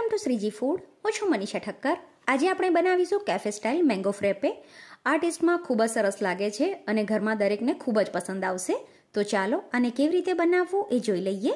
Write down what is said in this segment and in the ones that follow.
welcome to Shriji food હું છું મનીષા ઠક્કર આજે આપણે બનાવીશું કેફે સ્ટાઇલ મેંગો ફ્રેપે આર્ટિસ્ટમાં ખૂબ જ સરસ લાગે છે અને ઘરમાં દરેકને ખૂબ જ પસંદ આવશે તો ચાલો આને કેવી રીતે બનાવવું એ જોઈ લઈએ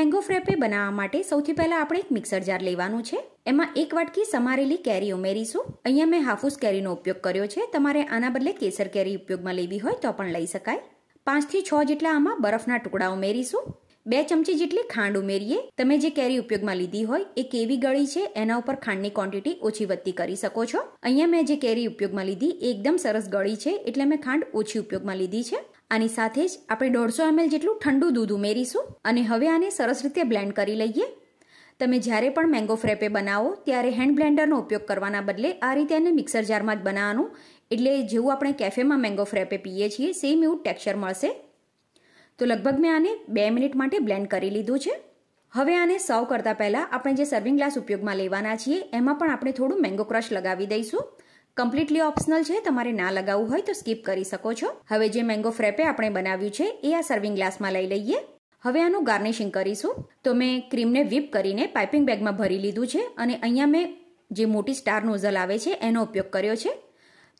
મેંગો ફ્રેપે બનાવવા માટે સૌથી પહેલાં આપણે એક મિક્સર જાર લેવાનું છે એમાં એક વાટકી સમારેલી કેરી ઉમેરીશું અહીંયા મેં હાફૂસ કેરીનો ઉપયોગ કર્યો છે તમારે આના બદલે કેસર કેરી ઉપયોગમાં લેવી હોય તો પણ લઈ શકાય પાંચથી છ જેટલા આમાં બરફના ટુકડા ઉમેરીશું બે ચમચી જેટલી ખાંડ ઉમેરીએ તમે જે કેરી ઉપયોગમાં લીધી હોય એ કેવી ગળી છે એના ઉપર ખાંડની ક્વોન્ટિટી ઓછી વધતી કરી શકો છો અહીંયા મેં જે કેરી ઉપયોગમાં લીધી એકદમ સરસ ગળી છે એટલે મેં ખાંડ ઓછી ઉપયોગમાં લીધી છે આની સાથે જ આપણે દોઢસો એમએલ જેટલું ઠંડુ દૂધ ઉમેરીશું અને હવે આને સરસ રીતે બ્લેન્ડ કરી લઈએ તમે જ્યારે પણ મેંગો ફ્રેપે બનાવો ત્યારે હેન્ડ બ્લેન્ડરનો ઉપયોગ કરવાના બદલે આ રીતે એને મિક્સર જારમાં જ બનાવવાનું એટલે જેવું આપણે કેફેમાં મેંગો ફ્રેપે પીએ છીએ સેમ એવું ટેક્સચર મળશે તો લગભગ મેં આને બે મિનિટ માટે બ્લેન્ડ કરી લીધું છે હવે આને સર્વ કરતાં પહેલાં આપણે જે સર્વિંગ ગ્લાસ ઉપયોગમાં લેવાના છીએ એમાં પણ આપણે થોડું મેંગો ક્રશ લગાવી દઈશું કમ્પ્લીટલી ઓપ્શનલ છે તમારે ના લગાવવું હોય તો સ્કીપ કરી શકો છો હવે જે મેંગો ફ્રેપે આપણે બનાવ્યું છે એ આ સર્વિંગ ગ્લાસમાં લઈ લઈએ હવે આનું ગાર્નિશિંગ કરીશું તો મેં ક્રીમને વીપ કરીને પાઇપિંગ બેગમાં ભરી લીધું છે અને અહીંયા મેં જે મોટી સ્ટાર નોઝલ આવે છે એનો ઉપયોગ કર્યો છે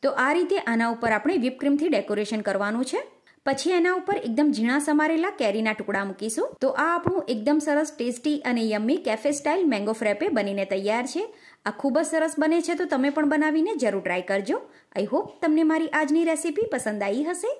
તો આ રીતે આના ઉપર આપણે વિપ ક્રીમથી ડેકોરેશન કરવાનું છે પછી એના ઉપર એકદમ ઝીણા સમારેલા કેરીના ટુકડા મૂકીશું તો આ આપણું એકદમ સરસ ટેસ્ટી અને yummy cafe style mango frappe બનીને તૈયાર છે આ ખૂબ જ સરસ બને છે તો તમે પણ બનાવીને જરૂર ટ્રાય કરજો આઈ હોપ તમને મારી આજની રેસીપી પસંદ આવી હશે